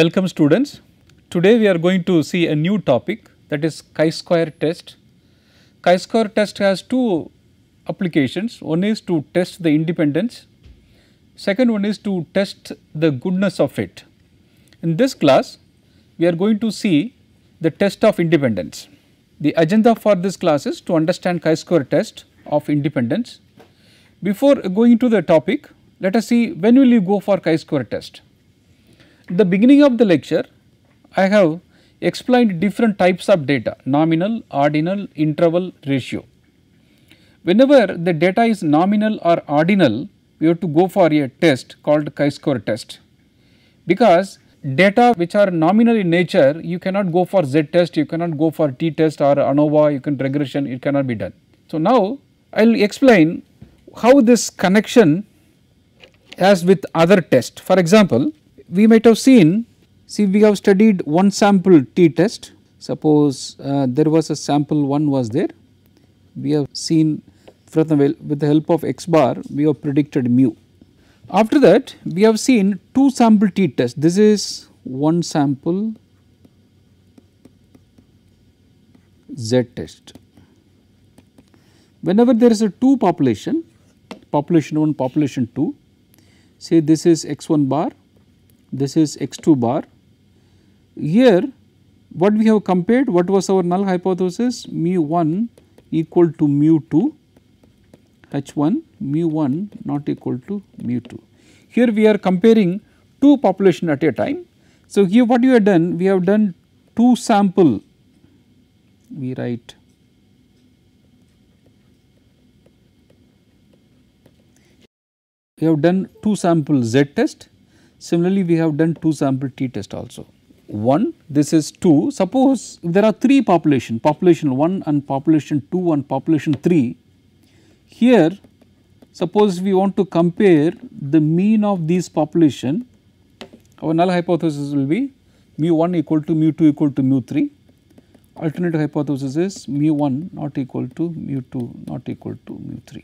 Welcome students. Today we are going to see a new topic that is chi-square test. Chi-square test has two applications. One is to test the independence. Second one is to test the goodness of it. In this class, we are going to see the test of independence. The agenda for this class is to understand chi-square test of independence. Before going to the topic, let us see when will you go for chi-square test the beginning of the lecture I have explained different types of data nominal, ordinal, interval, ratio. Whenever the data is nominal or ordinal we have to go for a test called chi-square test because data which are nominal in nature you cannot go for z test, you cannot go for t test or ANOVA, you can regression it cannot be done. So, now I will explain how this connection as with other tests. For example, we might have seen see we have studied one sample t test suppose uh, there was a sample 1 was there we have seen with the help of x bar we have predicted mu. After that we have seen two sample t test this is one sample z test. Whenever there is a two population population 1 population 2 say this is x 1 bar this is x2 bar. Here what we have compared what was our null hypothesis mu 1 equal to mu 2 h 1 mu 1 not equal to mu 2. Here we are comparing two population at a time. So, here what you have done we have done two sample we write we have done two sample z test Similarly, we have done 2 sample t test also. 1 this is 2 suppose there are 3 population population 1 and population 2 and population 3 here suppose we want to compare the mean of these population our null hypothesis will be mu 1 equal to mu 2 equal to mu 3 alternative hypothesis is mu 1 not equal to mu 2 not equal to mu 3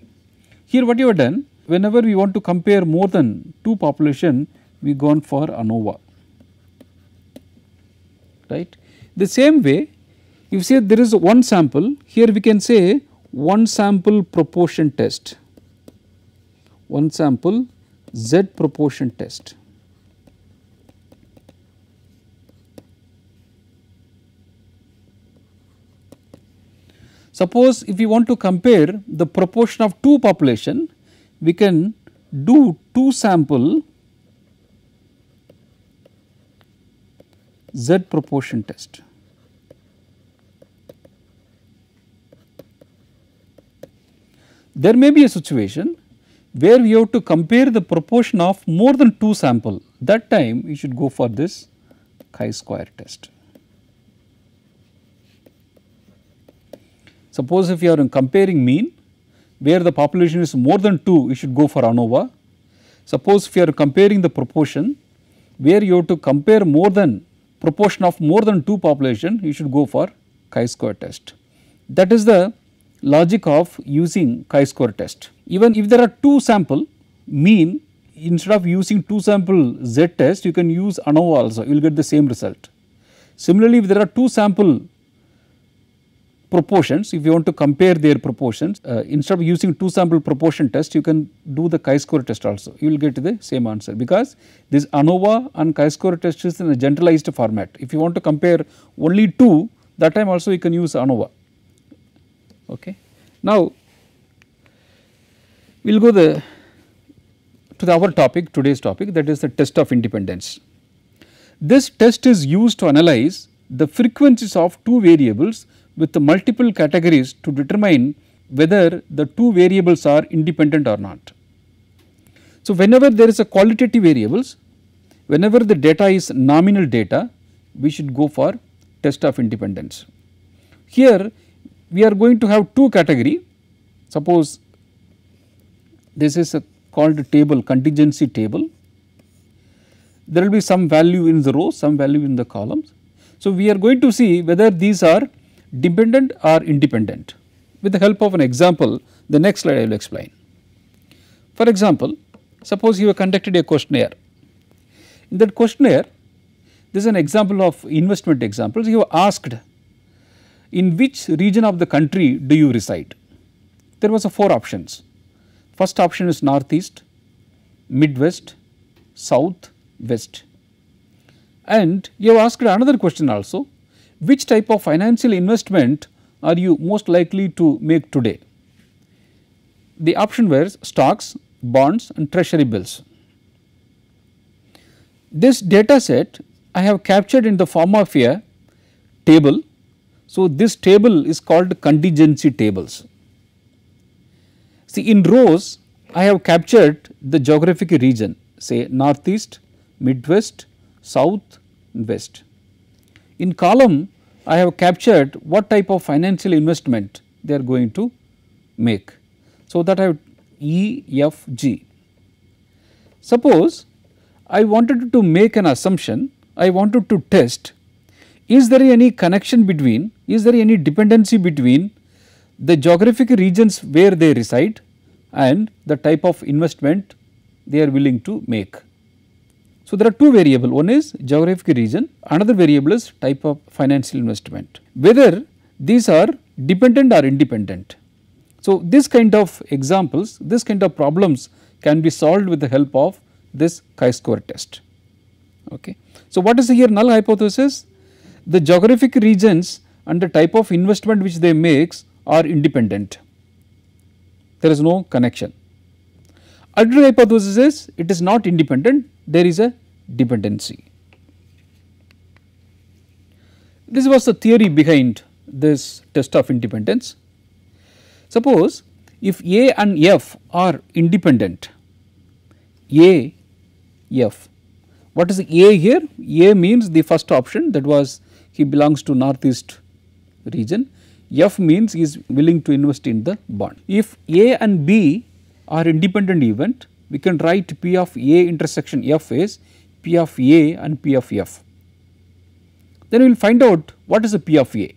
here what you have done whenever we want to compare more than 2 population we gone for ANOVA, right. The same way if say there is one sample here we can say one sample proportion test, one sample Z proportion test. Suppose if we want to compare the proportion of two population, we can do two sample Z proportion test. There may be a situation where we have to compare the proportion of more than 2 sample that time we should go for this chi-square test. Suppose if you are comparing mean where the population is more than 2 we should go for ANOVA. Suppose if you are comparing the proportion where you have to compare more than proportion of more than 2 population you should go for chi-square test. That is the logic of using chi-square test. Even if there are 2 sample mean instead of using 2 sample z test you can use ANOVA also you will get the same result. Similarly, if there are 2 sample proportions, if you want to compare their proportions, uh, instead of using two sample proportion test, you can do the chi-square test also. You will get the same answer because this ANOVA and chi-square test is in a generalized format. If you want to compare only two, that time also you can use ANOVA. Okay. Now, we will go the to the our topic, today's topic that is the test of independence. This test is used to analyze the frequencies of two variables with multiple categories to determine whether the two variables are independent or not. So, whenever there is a qualitative variables, whenever the data is nominal data, we should go for test of independence. Here we are going to have two category, suppose this is called table contingency table, there will be some value in the row, some value in the columns. So, we are going to see whether these are dependent or independent. With the help of an example, the next slide I will explain. For example, suppose you have conducted a questionnaire. In that questionnaire, this is an example of investment examples. You have asked, in which region of the country do you reside? There was a four options. First option is northeast, midwest, south, west. And you have asked another question also, which type of financial investment are you most likely to make today? The option were stocks, bonds and treasury bills. This data set I have captured in the form of a table. So, this table is called contingency tables. See in rows I have captured the geographic region say northeast, midwest, south and west. In column, I have captured what type of financial investment they are going to make. So, that I have E, F, G. Suppose I wanted to make an assumption, I wanted to test is there any connection between, is there any dependency between the geographic regions where they reside and the type of investment they are willing to make. So, there are two variable one is geographic region another variable is type of financial investment whether these are dependent or independent. So, this kind of examples this kind of problems can be solved with the help of this chi-square test. Okay. So, what is here null hypothesis? The geographic regions and the type of investment which they makes are independent, there is no connection. Alternative hypothesis is it is not independent there is a dependency. This was the theory behind this test of independence. Suppose if A and F are independent, A, F. What is A here? A means the first option that was he belongs to northeast region. F means he is willing to invest in the bond. If A and B are independent event, we can write P of A intersection F is P of A and P of F. Then we will find out what is the P of A.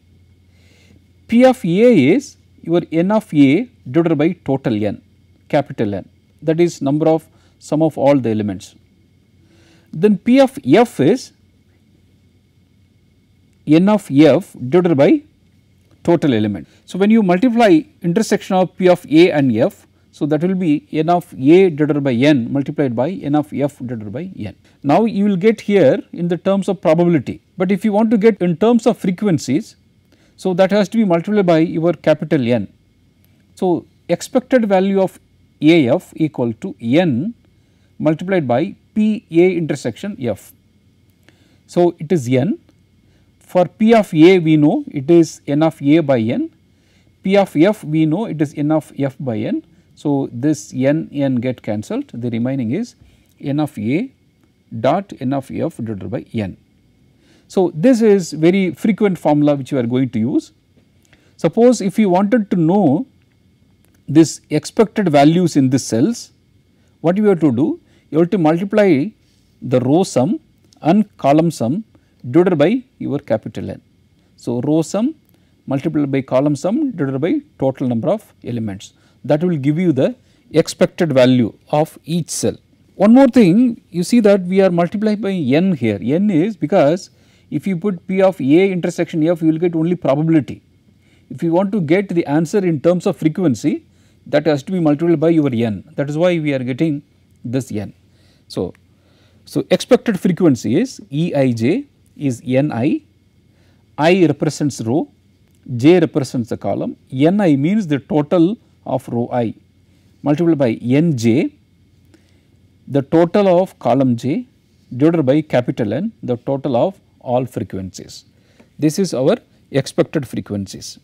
P of A is your N of A divided by total N capital N that is number of sum of all the elements. Then P of F is N of F divided by total element. So, when you multiply intersection of P of A and F so, that will be n of A divided by n multiplied by n of F divided by n. Now, you will get here in the terms of probability, but if you want to get in terms of frequencies, so that has to be multiplied by your capital N. So, expected value of AF equal to n multiplied by P A intersection F. So, it is n for P of A we know it is n of A by n, P of F we know it is n of F by n so, this n n get cancelled the remaining is n of a dot n of f divided by n. So, this is very frequent formula which you are going to use. Suppose if you wanted to know this expected values in this cells, what you have to do? You have to multiply the row sum and column sum divided by your capital N. So, row sum multiplied by column sum divided by total number of elements that will give you the expected value of each cell. One more thing you see that we are multiplied by n here, n is because if you put P of A intersection F you will get only probability. If you want to get the answer in terms of frequency that has to be multiplied by your n that is why we are getting this n. So, so expected frequency is Eij is ni, i represents row, j represents the column, ni means the total of row i multiplied by nj the total of column j divided by capital N the total of all frequencies. This is our expected frequencies.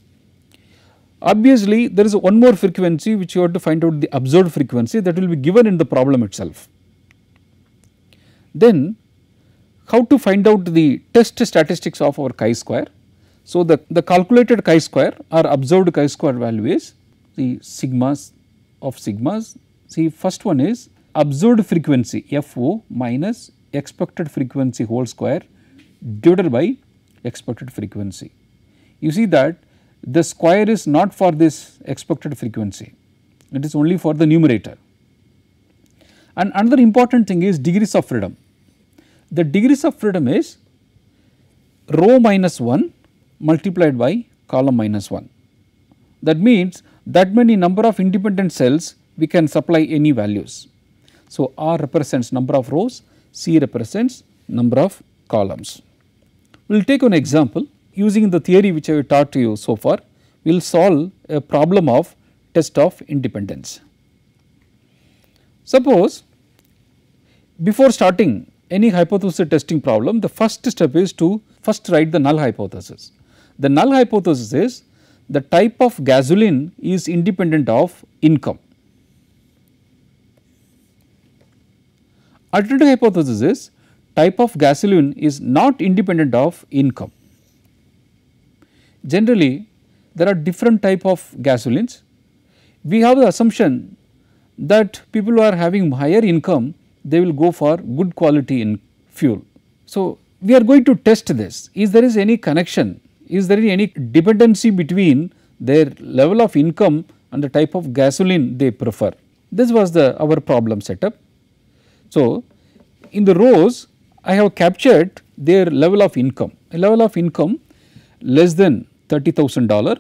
Obviously, there is one more frequency which you have to find out the observed frequency that will be given in the problem itself. Then how to find out the test statistics of our chi square? So, the, the calculated chi square or observed chi square value is the sigmas of sigmas. See first one is observed frequency FO minus expected frequency whole square divided by expected frequency. You see that the square is not for this expected frequency, it is only for the numerator. And another important thing is degrees of freedom. The degrees of freedom is rho minus 1 multiplied by column minus 1. That means that many number of independent cells we can supply any values. So, R represents number of rows, C represents number of columns. We will take an example using the theory which I have taught to you so far, we will solve a problem of test of independence. Suppose before starting any hypothesis testing problem, the first step is to first write the null hypothesis. The null hypothesis is the type of gasoline is independent of income. Alternative hypothesis is type of gasoline is not independent of income. Generally, there are different type of gasolines. We have the assumption that people who are having higher income, they will go for good quality in fuel. So, we are going to test this. Is there is any connection is there any dependency between their level of income and the type of gasoline they prefer. This was the our problem setup. So, in the rows I have captured their level of income, a level of income less than $30,000.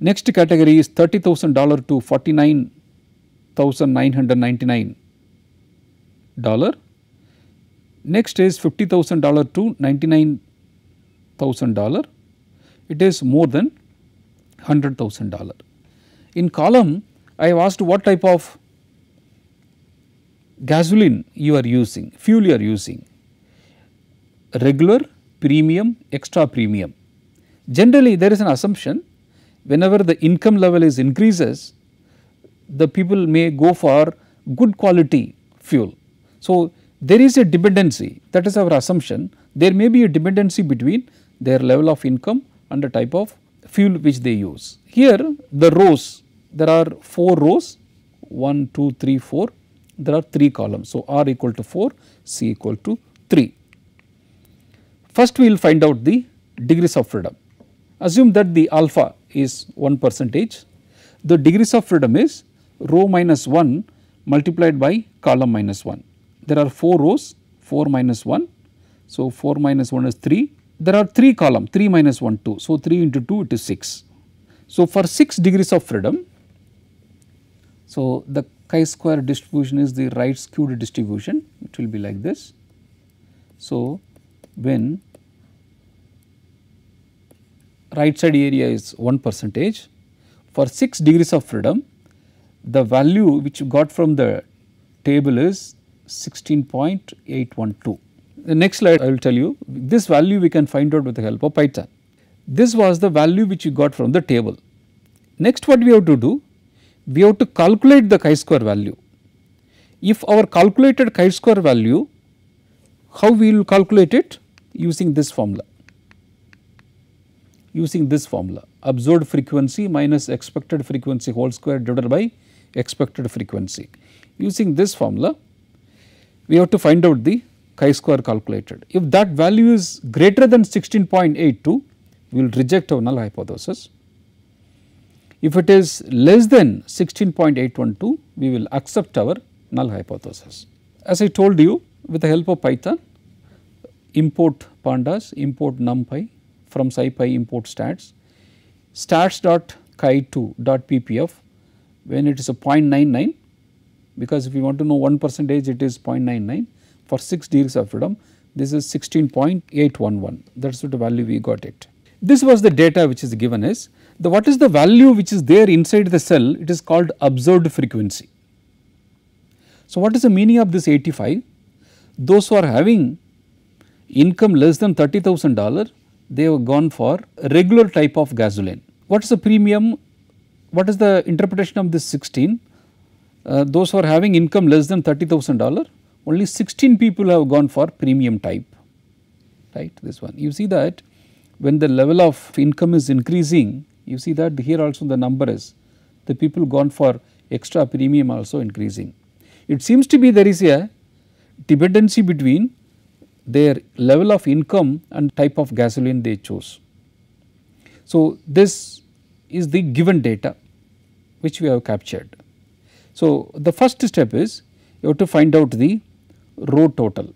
Next category is $30,000 to 49 dollar. Next is $50,000 to $99 thousand dollar it is more than hundred thousand dollar. In column I have asked what type of gasoline you are using, fuel you are using, regular, premium, extra premium. Generally there is an assumption whenever the income level is increases the people may go for good quality fuel. So, there is a dependency that is our assumption there may be a dependency between their level of income and the type of fuel which they use. Here the rows, there are 4 rows 1, 2, 3, 4, there are 3 columns. So, R equal to 4, C equal to 3. First we will find out the degrees of freedom. Assume that the alpha is 1 percentage, the degrees of freedom is row minus 1 multiplied by column minus 1. There are 4 rows 4 minus 1. So, 4 minus 1 is 3, there are 3 column 3 minus 1 2. So, 3 into 2 it is 6. So, for 6 degrees of freedom, so the chi square distribution is the right skewed distribution it will be like this. So, when right side area is 1 percentage for 6 degrees of freedom the value which you got from the table is 16.812. The next slide I will tell you this value we can find out with the help of Python. This was the value which we got from the table. Next what we have to do? We have to calculate the chi-square value. If our calculated chi-square value, how we will calculate it? Using this formula, using this formula observed frequency minus expected frequency whole square divided by expected frequency. Using this formula, we have to find out the chi-square calculated. If that value is greater than 16.82, we will reject our null hypothesis. If it is less than 16.812, we will accept our null hypothesis. As I told you, with the help of Python, import pandas, import numpy from scipy import stats, stats.chi2.ppf when it is a 0.99 because if you want to know 1 percentage it is 0.99 for 6 degrees of freedom this is 16.811 that is what the value we got it. This was the data which is given as the what is the value which is there inside the cell it is called observed frequency. So, what is the meaning of this 85? Those who are having income less than $30,000 they have gone for regular type of gasoline. What is the premium? What is the interpretation of this 16? Uh, those who are having income less than $30,000 only 16 people have gone for premium type, right this one. You see that when the level of income is increasing, you see that here also the number is the people gone for extra premium also increasing. It seems to be there is a dependency between their level of income and type of gasoline they chose. So, this is the given data which we have captured. So, the first step is you have to find out the row total.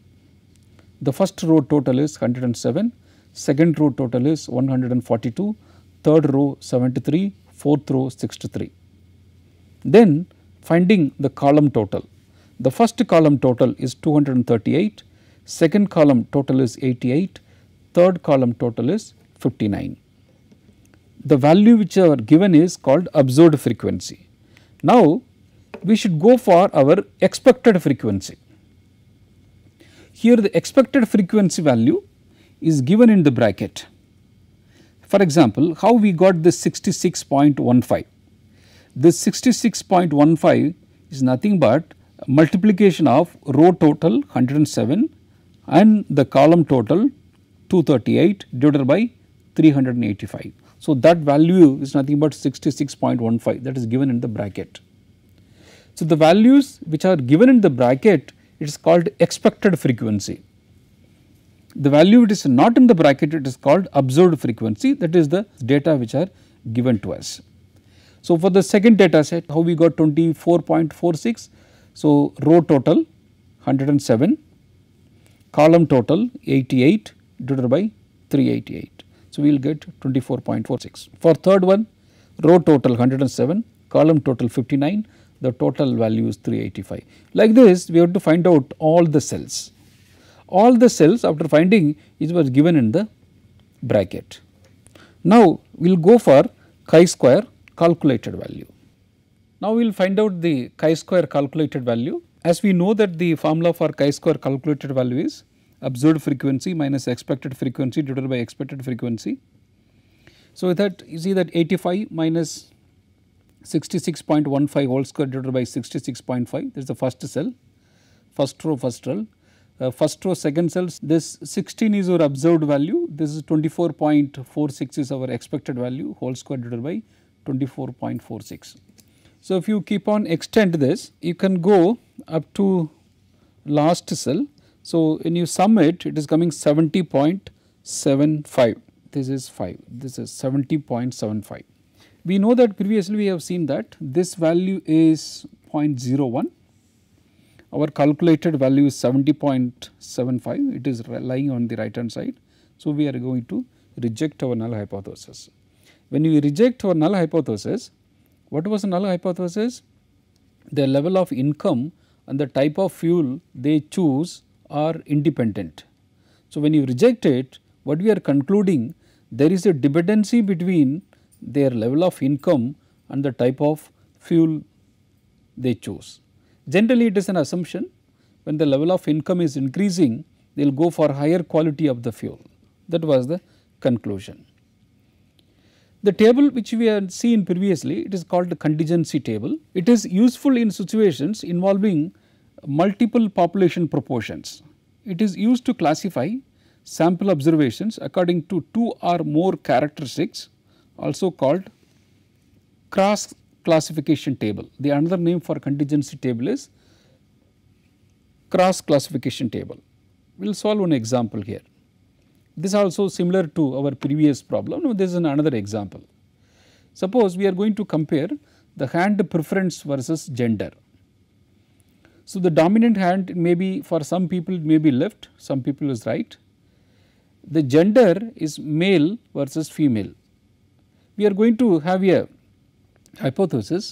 The first row total is 107, second row total is 142, third row 73, fourth row 63. Then finding the column total. The first column total is 238, second column total is 88, third column total is 59. The value which are given is called observed frequency. Now, we should go for our expected frequency. Here the expected frequency value is given in the bracket. For example, how we got this 66.15? This 66.15 is nothing but multiplication of row total 107 and the column total 238 divided by 385. So, that value is nothing but 66.15 that is given in the bracket. So, the values which are given in the bracket it is called expected frequency. The value it is not in the bracket it is called observed frequency that is the data which are given to us. So, for the second data set how we got 24.46. So, row total 107, column total 88 divided by 388. So, we will get 24.46. For third one row total 107, column total 59 the total value is 385. Like this we have to find out all the cells. All the cells after finding is was given in the bracket. Now we will go for chi square calculated value. Now we will find out the chi square calculated value as we know that the formula for chi square calculated value is observed frequency minus expected frequency divided by expected frequency. So, that you see that 85 minus 66.15 whole square divided by 66.5 this is the first cell first row first cell uh, first row second cells this 16 is our observed value this is 24.46 is our expected value whole square divided by 24.46. So, if you keep on extend this you can go up to last cell. So, when you sum it it is coming 70.75 this is 5 this is 70.75. We know that previously we have seen that this value is 0.01, our calculated value is 70.75, it is lying on the right hand side. So, we are going to reject our null hypothesis. When we reject our null hypothesis, what was the null hypothesis? The level of income and the type of fuel they choose are independent. So, when you reject it, what we are concluding there is a dependency between their level of income and the type of fuel they choose. Generally it is an assumption when the level of income is increasing they will go for higher quality of the fuel that was the conclusion. The table which we had seen previously it is called the contingency table. It is useful in situations involving multiple population proportions. It is used to classify sample observations according to two or more characteristics also called cross classification table. The another name for contingency table is cross classification table. We will solve one example here. This also similar to our previous problem. Now, this is an another example. Suppose we are going to compare the hand preference versus gender. So, the dominant hand may be for some people it may be left, some people is right. The gender is male versus female we are going to have a hypothesis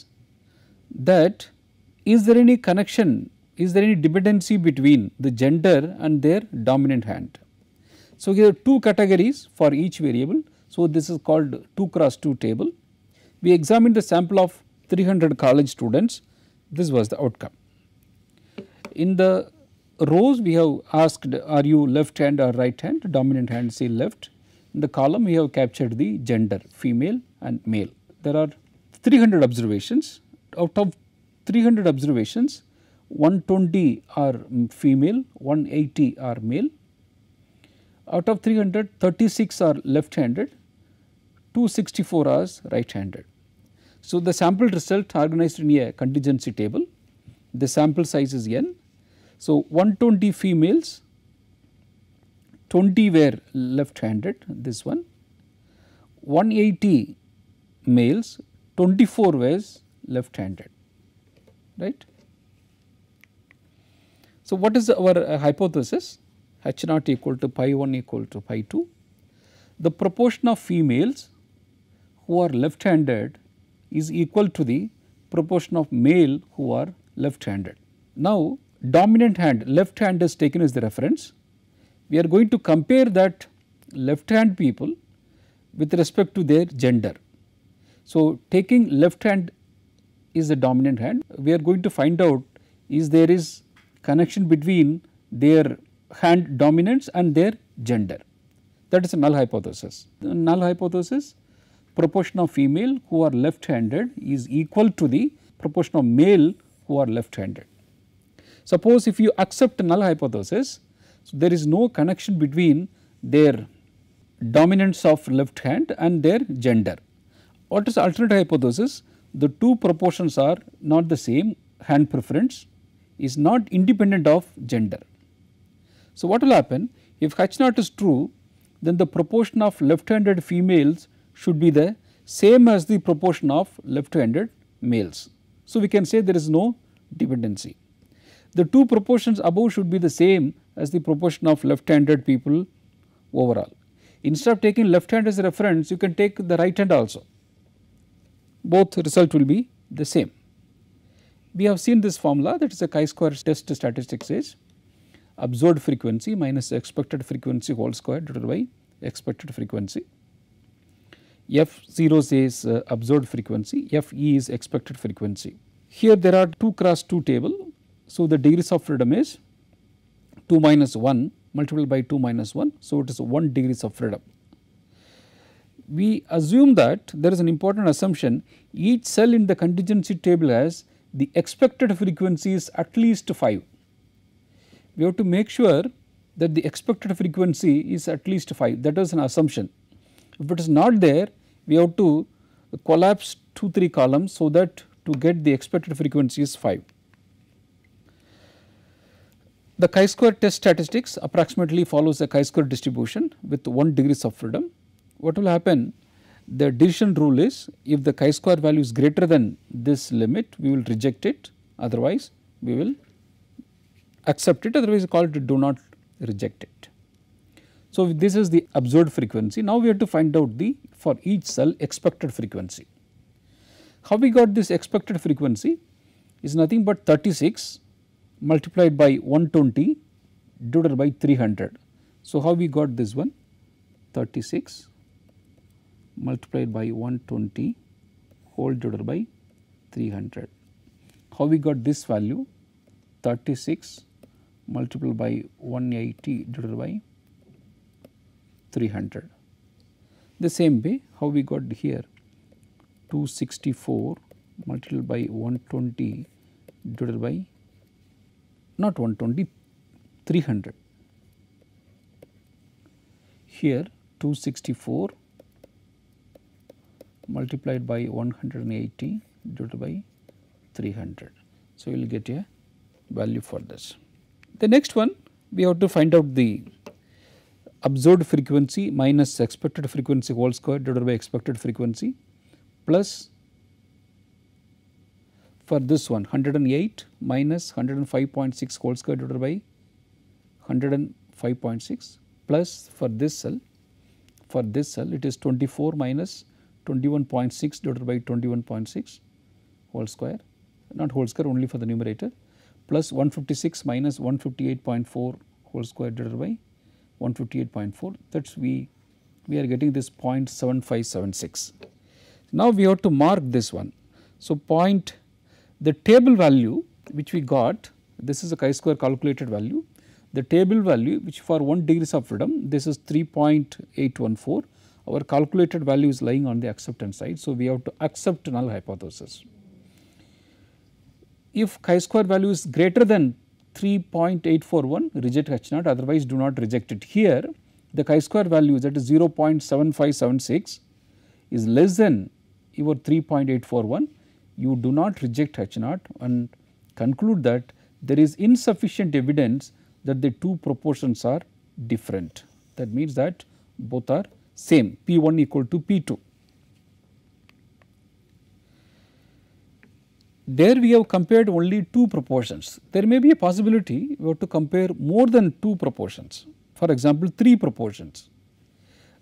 that is there any connection, is there any dependency between the gender and their dominant hand. So, we have two categories for each variable. So, this is called 2 cross 2 table. We examined the sample of 300 college students, this was the outcome. In the rows we have asked are you left hand or right hand, dominant hand say left, in the column we have captured the gender female and male. There are 300 observations out of 300 observations 120 are female 180 are male. Out of 300 36 are left handed 264 are right handed. So, the sample result organized in a contingency table the sample size is n. So, 120 females 20 were left handed this one, 180 males 24 was left handed right. So, what is our uh, hypothesis h naught equal to pi 1 equal to pi 2 the proportion of females who are left handed is equal to the proportion of male who are left handed. Now, dominant hand left hand is taken as the reference we are going to compare that left hand people with respect to their gender. So, taking left hand is the dominant hand, we are going to find out is there is connection between their hand dominance and their gender. That is a null hypothesis. The null hypothesis proportion of female who are left handed is equal to the proportion of male who are left handed. Suppose if you accept null hypothesis, so, there is no connection between their dominance of left hand and their gender. What is alternate hypothesis? The two proportions are not the same hand preference is not independent of gender. So, what will happen if H naught is true then the proportion of left handed females should be the same as the proportion of left handed males. So, we can say there is no dependency. The two proportions above should be the same as the proportion of left handed people overall. Instead of taking left hand as a reference you can take the right hand also both result will be the same. We have seen this formula that is a chi-square test statistics is observed frequency minus expected frequency whole square divided by expected frequency. F 0 is uh, observed frequency, F e is expected frequency. Here there are 2 cross 2 table. So, the degrees of freedom is 2 minus 1 multiplied by 2 minus 1. So, it is 1 degrees of freedom. We assume that there is an important assumption each cell in the contingency table has the expected frequency is at least 5. We have to make sure that the expected frequency is at least 5 that is an assumption. If it is not there we have to collapse 2 3 columns so that to get the expected frequency is 5. The chi-square test statistics approximately follows a chi-square distribution with 1 degrees of freedom. What will happen? The decision rule is if the chi-square value is greater than this limit, we will reject it, otherwise we will accept it, otherwise call it do not reject it. So, this is the observed frequency. Now, we have to find out the for each cell expected frequency. How we got this expected frequency is nothing but 36 multiplied by 120 divided by 300. So, how we got this one 36 multiplied by 120 whole divided by 300. How we got this value 36 multiplied by 180 divided by 300. The same way how we got here 264 multiplied by 120 divided by not 120 300 here 264 multiplied by 180 divided by 300 so you will get a value for this the next one we have to find out the observed frequency minus expected frequency whole square divided by expected frequency plus for this one 108 minus 105.6 whole square divided by 105.6 plus for this cell for this cell it is 24 minus 21.6 divided by 21.6 whole square not whole square only for the numerator plus 156 minus 158.4 whole square divided by 158.4 that is we we are getting this 0.7576. Now we have to mark this one. So, 0 the table value which we got, this is a chi-square calculated value. The table value which for 1 degrees of freedom, this is 3.814. Our calculated value is lying on the acceptance side. So, we have to accept null hypothesis. If chi-square value is greater than 3.841, reject H0, otherwise do not reject it. Here, the chi-square value that is 0.7576 is less than your 3.841 you do not reject H naught and conclude that there is insufficient evidence that the two proportions are different. That means that both are same P 1 equal to P 2. There we have compared only two proportions. There may be a possibility we have to compare more than two proportions for example, three proportions.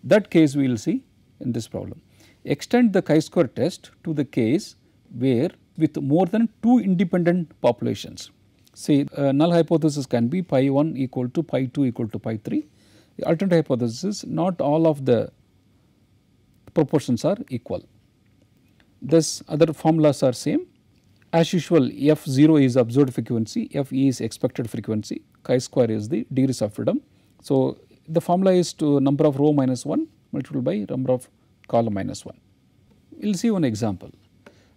That case we will see in this problem. Extend the chi-square test to the case where with more than two independent populations. Say uh, null hypothesis can be pi 1 equal to pi 2 equal to pi 3. The alternate hypothesis is not all of the proportions are equal. Thus other formulas are same as usual f 0 is observed frequency, f e is expected frequency, chi square is the degrees of freedom. So, the formula is to number of row minus 1 multiplied by number of column minus 1. We will see one example.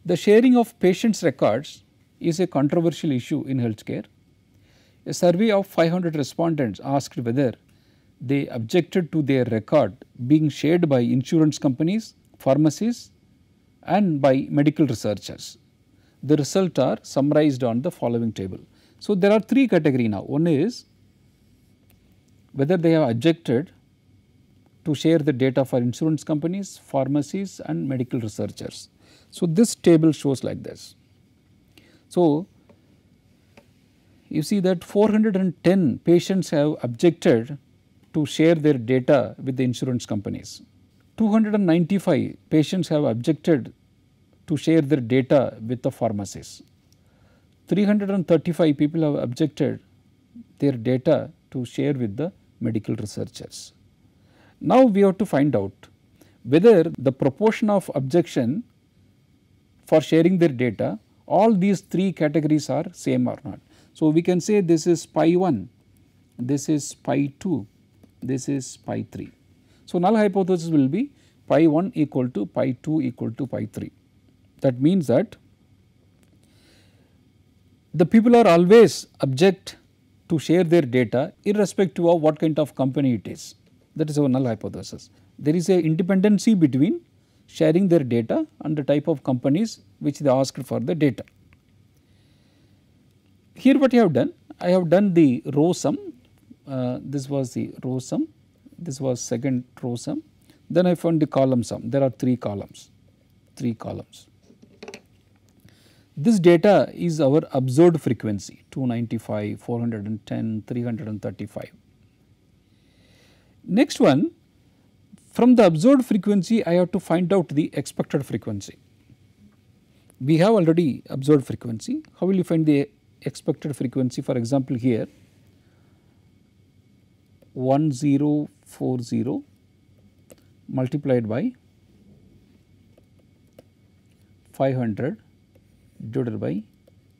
The sharing of patients records is a controversial issue in healthcare. A survey of 500 respondents asked whether they objected to their record being shared by insurance companies, pharmacies and by medical researchers. The results are summarized on the following table. So, there are three category now. One is whether they have objected to share the data for insurance companies, pharmacies and medical researchers. So, this table shows like this. So, you see that 410 patients have objected to share their data with the insurance companies. 295 patients have objected to share their data with the pharmacies. 335 people have objected their data to share with the medical researchers. Now, we have to find out whether the proportion of objection for sharing their data all these three categories are same or not. So, we can say this is pi 1, this is pi 2, this is pi 3. So, null hypothesis will be pi 1 equal to pi 2 equal to pi 3. That means that the people are always object to share their data irrespective of what kind of company it is. That is our null hypothesis. There is a independency between sharing their data and the type of companies which they asked for the data. Here what I have done, I have done the row sum, uh, this was the row sum, this was second row sum, then I found the column sum, there are 3 columns, 3 columns. This data is our observed frequency 295, 410, 335. Next one from the observed frequency I have to find out the expected frequency. We have already observed frequency. How will you find the expected frequency for example here 1040 multiplied by 500 divided by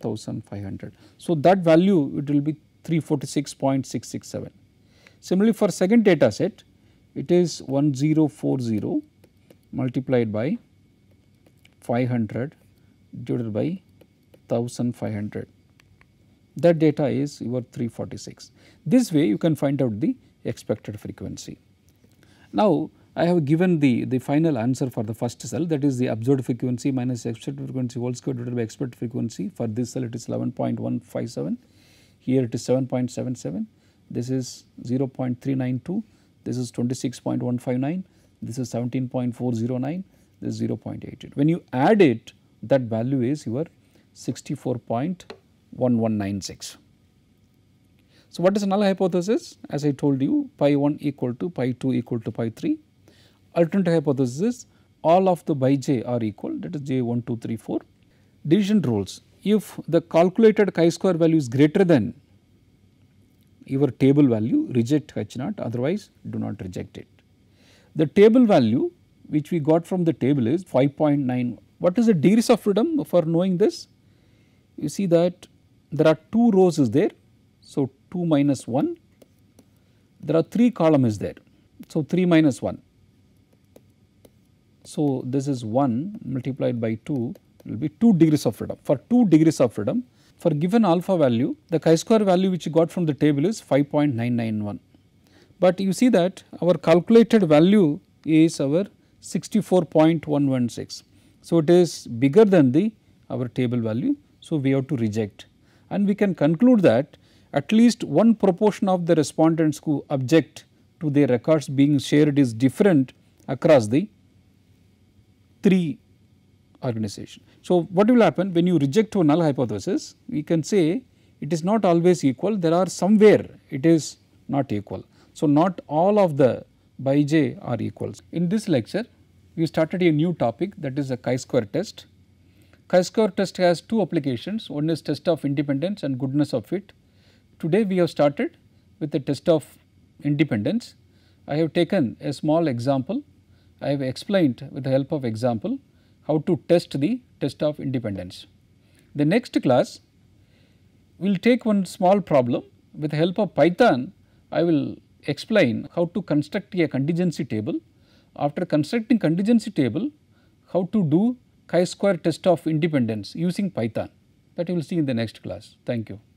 1500. So, that value it will be 346.667. Similarly, for second data set it is 1040 multiplied by 500 divided by 1500 that data is your 346. This way you can find out the expected frequency. Now, I have given the, the final answer for the first cell that is the observed frequency minus expected frequency whole square divided by expected frequency for this cell it is 11.157, here it is 7.77, this is 0.392 this is 26.159, this is 17.409, this is 0.88. When you add it, that value is your 64.1196. So, what is null hypothesis? As I told you, pi 1 equal to pi 2 equal to pi 3. Alternative hypothesis is all of the by j are equal that is j 1, 2, 3, 4. Division rules, if the calculated chi square value is greater than your table value reject h naught otherwise do not reject it. The table value which we got from the table is 5.9. What is the degrees of freedom for knowing this? You see that there are 2 rows is there. So, 2 minus 1, there are 3 column is there. So, 3 minus 1. So, this is 1 multiplied by 2 will be 2 degrees of freedom. For 2 degrees of freedom, for given alpha value the chi-square value which you got from the table is 5.991. But you see that our calculated value is our 64.116. So, it is bigger than the our table value. So, we have to reject and we can conclude that at least one proportion of the respondents who object to their records being shared is different across the three organization. So, what will happen when you reject a null hypothesis we can say it is not always equal there are somewhere it is not equal. So, not all of the by j are equals. In this lecture we started a new topic that is a chi-square test. Chi-square test has two applications one is test of independence and goodness of fit. Today we have started with the test of independence. I have taken a small example I have explained with the help of example how to test the test of independence. The next class we will take one small problem with the help of Python I will explain how to construct a contingency table. After constructing contingency table how to do chi-square test of independence using Python that you will see in the next class. Thank you.